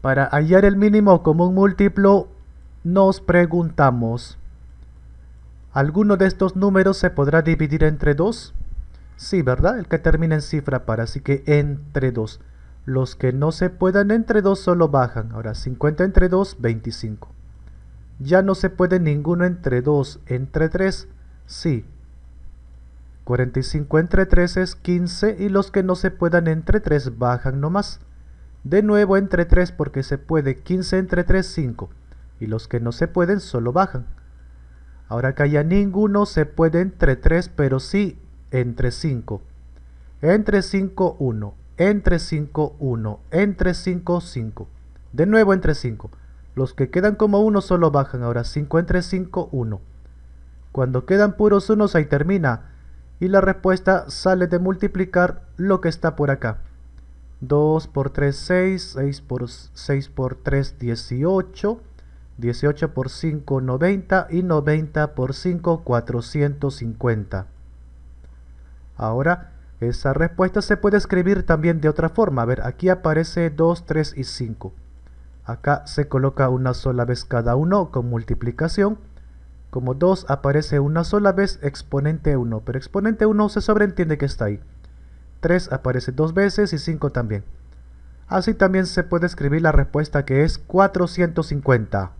Para hallar el mínimo común múltiplo, nos preguntamos, ¿alguno de estos números se podrá dividir entre 2? Sí, ¿verdad? El que termina en cifra para, así que entre 2. Los que no se puedan entre 2 solo bajan. Ahora, 50 entre 2, 25. Ya no se puede ninguno entre 2, entre 3, sí. 45 entre 3 es 15 y los que no se puedan entre 3 bajan nomás. De nuevo entre 3 porque se puede 15 entre 3, 5. Y los que no se pueden solo bajan. Ahora que haya ninguno se puede entre 3 pero sí entre 5. Entre 5, 1. Entre 5, 1. Entre 5, 5. De nuevo entre 5. Los que quedan como 1 solo bajan. Ahora 5 entre 5, 1. Cuando quedan puros unos ahí termina. Y la respuesta sale de multiplicar lo que está por acá. 2 por 3, 6. 6 por, 6 por 3, 18. 18 por 5, 90. Y 90 por 5, 450. Ahora, esa respuesta se puede escribir también de otra forma. A ver, aquí aparece 2, 3 y 5. Acá se coloca una sola vez cada uno con multiplicación. Como 2 aparece una sola vez exponente 1, pero exponente 1 se sobreentiende que está ahí. 3 aparece dos veces y 5 también. Así también se puede escribir la respuesta que es 450.